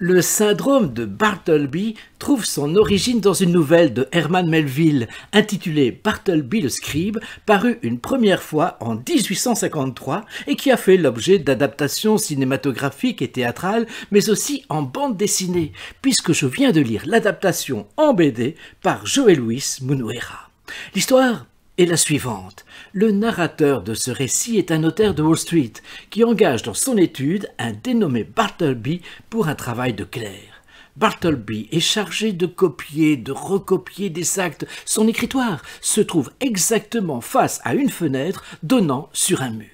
Le syndrome de Bartleby trouve son origine dans une nouvelle de Herman Melville intitulée Bartleby le scribe, parue une première fois en 1853 et qui a fait l'objet d'adaptations cinématographiques et théâtrales, mais aussi en bande dessinée, puisque je viens de lire l'adaptation en BD par Joël Louis Munuera. L'histoire et la suivante. Le narrateur de ce récit est un notaire de Wall Street qui engage dans son étude un dénommé Bartleby pour un travail de clerc. Bartleby est chargé de copier, de recopier des actes. Son écritoire se trouve exactement face à une fenêtre donnant sur un mur.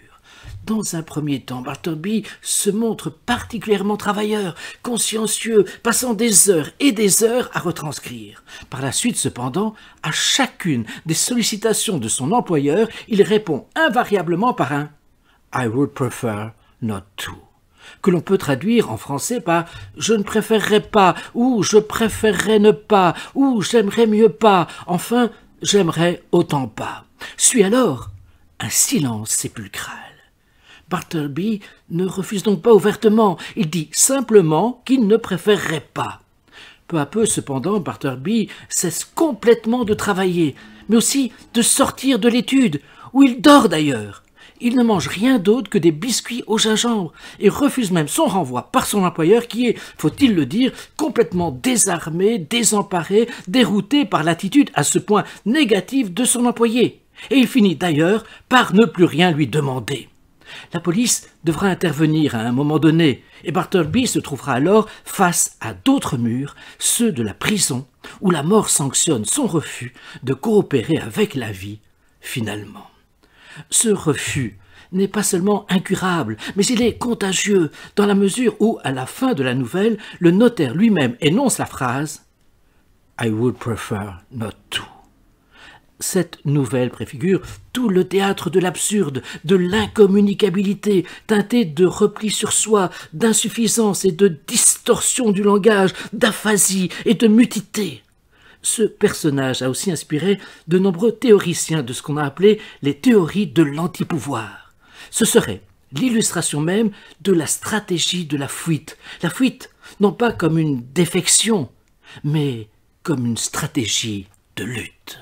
Dans un premier temps, Bartleby se montre particulièrement travailleur, consciencieux, passant des heures et des heures à retranscrire. Par la suite, cependant, à chacune des sollicitations de son employeur, il répond invariablement par un I would prefer not to que l'on peut traduire en français par je ne préférerais pas ou je préférerais ne pas ou j'aimerais mieux pas, enfin j'aimerais autant pas. Suit alors un silence sépulcral. Barterby ne refuse donc pas ouvertement, il dit simplement qu'il ne préférerait pas. Peu à peu, cependant, Barterby cesse complètement de travailler, mais aussi de sortir de l'étude, où il dort d'ailleurs. Il ne mange rien d'autre que des biscuits au gingembre et refuse même son renvoi par son employeur qui est, faut-il le dire, complètement désarmé, désemparé, dérouté par l'attitude à ce point négative de son employé. Et il finit d'ailleurs par ne plus rien lui demander. La police devra intervenir à un moment donné, et Bartleby se trouvera alors face à d'autres murs, ceux de la prison, où la mort sanctionne son refus de coopérer avec la vie, finalement. Ce refus n'est pas seulement incurable, mais il est contagieux, dans la mesure où, à la fin de la nouvelle, le notaire lui-même énonce la phrase I would prefer not to cette nouvelle préfigure tout le théâtre de l'absurde, de l'incommunicabilité, teinté de repli sur soi, d'insuffisance et de distorsion du langage, d'aphasie et de mutité. Ce personnage a aussi inspiré de nombreux théoriciens de ce qu'on a appelé les théories de l'antipouvoir. Ce serait l'illustration même de la stratégie de la fuite. La fuite, non pas comme une défection, mais comme une stratégie de lutte.